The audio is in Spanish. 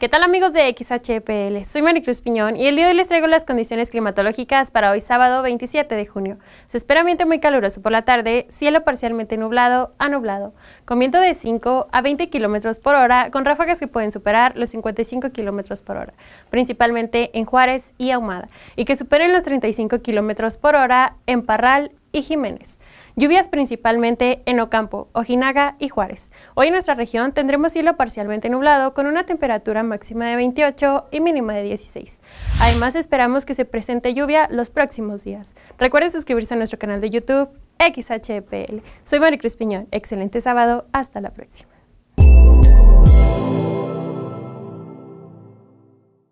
¿Qué tal amigos de XHPL? Soy Maricruz Piñón y el día de hoy les traigo las condiciones climatológicas para hoy sábado 27 de junio. Se espera ambiente muy caluroso por la tarde, cielo parcialmente nublado a nublado, con viento de 5 a 20 km por hora, con ráfagas que pueden superar los 55 km por hora, principalmente en Juárez y Ahumada, y que superen los 35 km por hora en Parral y Jiménez. Lluvias principalmente en Ocampo, Ojinaga y Juárez. Hoy en nuestra región tendremos cielo parcialmente nublado con una temperatura máxima de 28 y mínima de 16. Además esperamos que se presente lluvia los próximos días. Recuerden suscribirse a nuestro canal de YouTube XHPL. Soy Maricruz Piñón. Excelente sábado. Hasta la próxima.